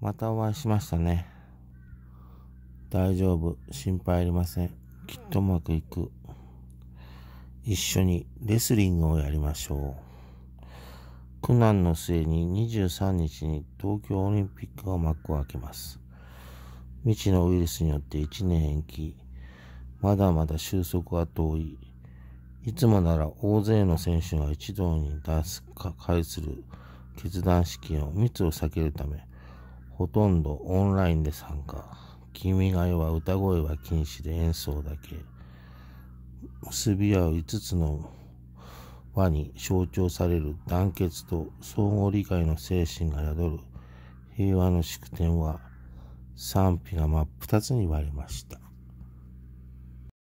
またお会いしましたね。大丈夫。心配ありません。きっとうまくいく。一緒にレスリングをやりましょう。苦難の末に23日に東京オリンピックが幕を開けます。未知のウイルスによって1年延期。まだまだ収束は遠い。いつもなら大勢の選手が一堂に出す会する決断式の密を避けるため、ほとんどオンラインで参加。君が代は歌声は禁止で演奏だけ。結び合う5つの輪に象徴される団結と相互理解の精神が宿る平和の祝典は賛否が真っ二つに割れました。